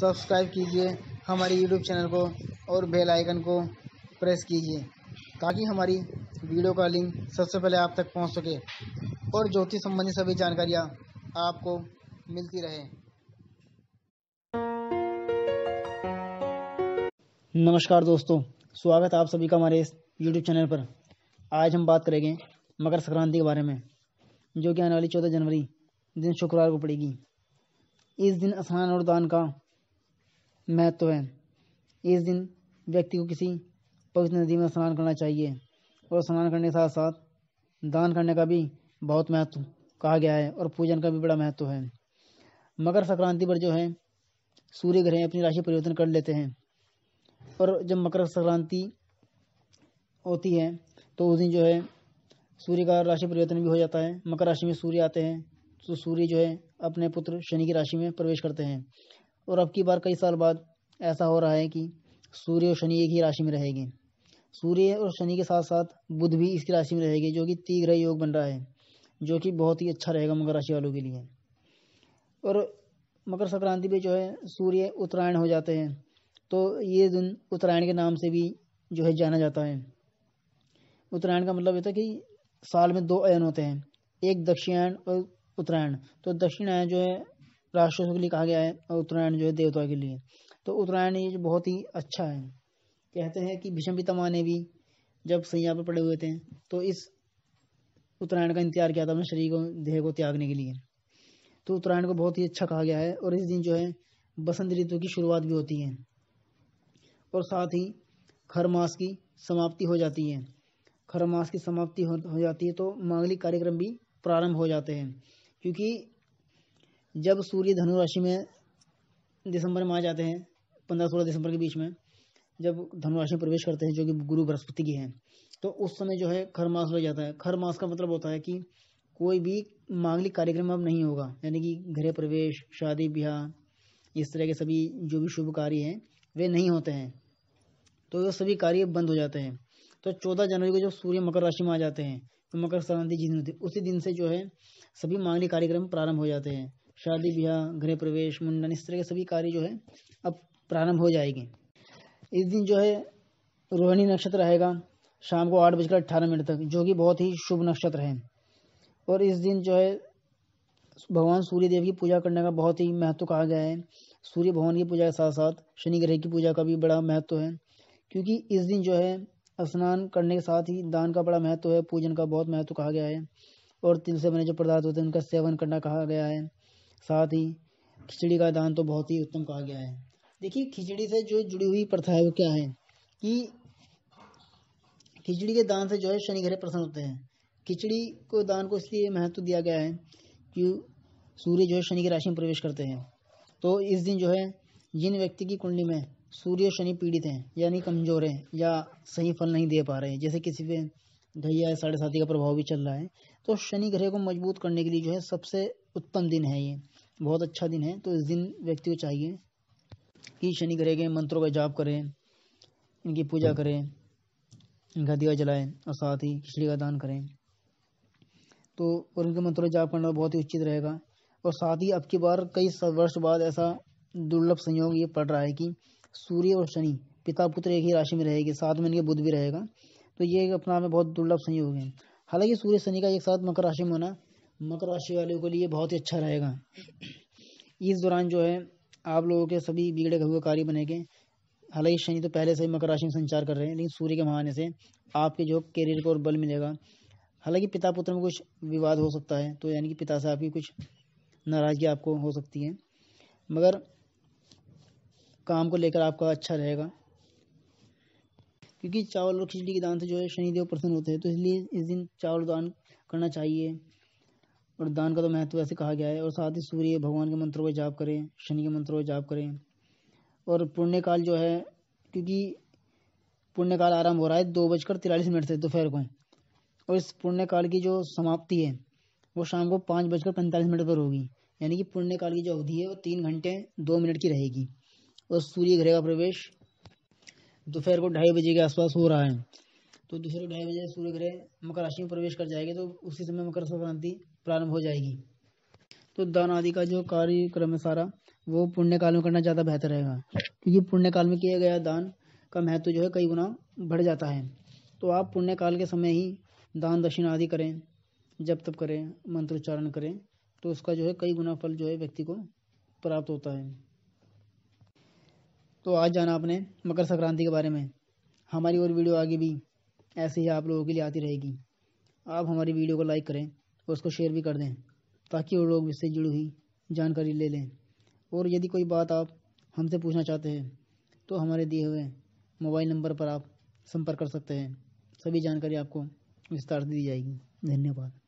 Subscribe कीजिए हमारे YouTube channel को और बेल आइकन को प्रेस कीजिए ताकि हमारी वीडियो का लिंक सबसे पहले आप तक पहुंच सके और ज्योतिष संबंधी सभी जानकारियाँ आपको मिलती रहे नमस्कार दोस्तों स्वागत है आप सभी का हमारे इस यूट्यूब चैनल पर आज हम बात करेंगे मकर संक्रांति के बारे में जो कि आने वाली चौदह जनवरी दिन शुक्रवार को पड़ेगी इस दिन स्नान और दान का महत्व है इस दिन व्यक्ति को किसी पवित्र नदी में स्नान करना चाहिए और स्नान करने के साथ साथ दान करने का भी बहुत महत्व कहा गया है और पूजन का भी बड़ा महत्व है मकर संक्रांति पर जो है सूर्य ग्रह अपनी राशि परिवर्तन कर लेते हैं और जब मकर संक्रांति होती है तो उस दिन जो है सूर्य का राशि परिवर्तन भी हो जाता है मकर राशि में सूर्य आते हैं तो सूर्य जो है अपने पुत्र शनि की राशि में प्रवेश करते हैं और अब की बार कई साल बाद ऐसा हो रहा है कि सूर्य और शनि एक ही राशि में रहेंगे सूर्य और शनि के साथ साथ बुध भी इसकी राशि में रहेगी जो कि तीघ्र योग बन रहा है जो कि बहुत ही अच्छा रहेगा मकर राशि वालों के लिए और मकर संक्रांति पे जो है सूर्य उत्तरायण हो जाते हैं तो ये दिन उत्तरायण के नाम से भी जो है जाना जाता है उत्तरायण का मतलब ये था कि साल में दो अयन होते हैं एक दक्षिणायन और उत्तरायण तो दक्षिणायन जो है राक्षसों के लिए कहा गया है और उत्तरायण जो है देवता के लिए तो उत्तरायण ये बहुत ही अच्छा है कहते हैं कि भीषम पितामा ने भी जब सैया पर पड़े हुए थे तो इस उत्तरायण का इंतजार किया था अपने शरीर को देह को त्यागने के लिए तो उत्तरायण को बहुत ही अच्छा कहा गया है और इस दिन जो है बसंत ऋतु की शुरुआत भी होती है और साथ ही खर मास की समाप्ति हो जाती है खर मास की समाप्ति हो, हो जाती है तो मांगलिक कार्यक्रम भी प्रारंभ हो जाते हैं क्योंकि जब सूर्य धनु राशि में दिसंबर में आ जाते हैं पंद्रह सोलह दिसंबर के बीच में जब धनु राशि में प्रवेश करते हैं जो कि गुरु बृहस्पति की है तो उस समय जो है खर मास हो जाता है खर मास का मतलब होता है कि कोई भी मांगलिक कार्यक्रम अब नहीं होगा यानी कि गृह प्रवेश शादी ब्याह इस तरह के सभी जो भी शुभ कार्य हैं वे नहीं होते हैं तो ये सभी कार्य बंद हो जाते हैं तो चौदह जनवरी को जब सूर्य मकर राशि में आ जाते हैं तो मकर संक्रांति जिस दिन होती है उसी दिन से जो है सभी मांगलिक कार्यक्रम प्रारंभ हो जाते हैं शादी ब्याह गृह प्रवेश मुंडन इस तरह के सभी कार्य जो है अब प्रारंभ हो जाएंगे इस दिन जो है रोहिणी नक्षत्र रहेगा शाम को आठ बजकर अट्ठारह मिनट तक जो कि बहुत ही शुभ नक्षत्र है और इस दिन जो है भगवान सूर्य देव की पूजा करने का बहुत ही महत्व कहा गया है सूर्य भगवान की पूजा के साथ साथ शनि ग्रह की पूजा का भी बड़ा महत्व है क्योंकि इस दिन जो है स्नान करने के साथ ही दान का बड़ा महत्व है पूजन का बहुत महत्व कहा गया है और तिल से बने जो पदार्थ होते हैं उनका सेवन करना कहा गया है साथ ही खिचड़ी का दान तो बहुत ही उत्तम कहा गया है देखिए खिचड़ी से जो जुड़ी हुई प्रथा है वो क्या है कि खिचड़ी के दान से जो है शनि ग्रह प्रसन्न होते हैं खिचड़ी को दान को इसलिए महत्व दिया गया है कि सूर्य जो है शनि की राशि में प्रवेश करते हैं तो इस दिन जो है जिन व्यक्ति की कुंडली में सूर्य शनि पीड़ित हैं यानी कमजोर हैं या सही फल नहीं दे पा रहे हैं जैसे किसी पे ढैया साढ़े साथी का प्रभाव भी चल रहा है तो शनि ग्रह को मजबूत करने के लिए जो है सबसे उत्तम दिन है ये बहुत अच्छा दिन है तो इस दिन व्यक्ति को चाहिए कि शनि ग्रह के मंत्रों का जाप करें इनकी पूजा हम्म। करें इनका दिया जलाएं और साथ ही खिचड़ी का दान करें तो और इनके मंत्रों का जाप करना बहुत ही उचित रहेगा और साथ ही अब की बार कई वर्ष बाद ऐसा दुर्लभ संयोग ये पड़ रहा है कि सूर्य और शनि पिता पुत्र एक ही राशि में रहेगी साथ में इनके बुद्ध भी रहेगा तो ये अपना में बहुत दुर्लभ संयोग है हालांकि सूर्य शनि का एक साथ मकर राशि में होना मकर राशि वालों के लिए बहुत ही अच्छा रहेगा इस दौरान जो है आप लोगों के सभी बिगड़े हुए कार्य बनेंगे हालांकि शनि तो पहले से ही मकर राशि में संचार कर रहे हैं लेकिन सूर्य के महाने से आपके जो करियर को और बल मिलेगा हालांकि पिता पुत्र में कुछ विवाद हो सकता है तो यानी कि पिता से आपकी कुछ नाराज़गी आपको हो सकती है मगर काम को लेकर आपका अच्छा रहेगा क्योंकि चावल और खिचड़ी के दान से जो है शनिदेव प्रसन्न होते हैं तो इसलिए इस दिन चावल दान करना चाहिए और दान का तो महत्व ऐसे कहा गया है और साथ ही सूर्य भगवान के मंत्रों का जाप करें शनि के मंत्रों का जाप करें और पुण्यकाल जो है क्योंकि पुण्यकाल आरंभ हो रहा है दो बजकर तिरालीस मिनट से दोपहर को और इस पुण्यकाल की जो समाप्ति है वो शाम को पाँच बजकर पैंतालीस मिनट पर होगी यानी कि पुण्यकाल की जो अवधि है वो तीन घंटे दो मिनट की रहेगी और सूर्य ग्रह का प्रवेश दोपहर को ढाई बजे के आसपास हो रहा है तो दोपहर को ढाई बजे सूर्य ग्रह मकर राशि में प्रवेश कर जाएगा तो उसी समय मकर संक्रांति प्रारंभ हो जाएगी तो दान आदि का जो कार्यक्रम है सारा वो पुण्य काल में करना ज़्यादा बेहतर रहेगा क्योंकि पुण्य काल में किया गया दान का महत्व जो है कई गुना बढ़ जाता है तो आप पुण्य काल के समय ही दान दक्षिणा आदि करें जब तब करें मंत्रोच्चारण करें तो उसका जो है कई गुना फल जो है व्यक्ति को प्राप्त होता है तो आज जाना आपने मकर संक्रांति के बारे में हमारी और वीडियो आगे भी ऐसे ही आप लोगों के लिए आती रहेगी आप हमारी वीडियो को लाइक करें और तो उसको शेयर भी कर दें ताकि वो लोग इससे जुड़ी हुई जानकारी ले लें और यदि कोई बात आप हमसे पूछना चाहते हैं तो हमारे दिए हुए मोबाइल नंबर पर आप संपर्क कर सकते हैं सभी जानकारी आपको विस्तार से दी जाएगी धन्यवाद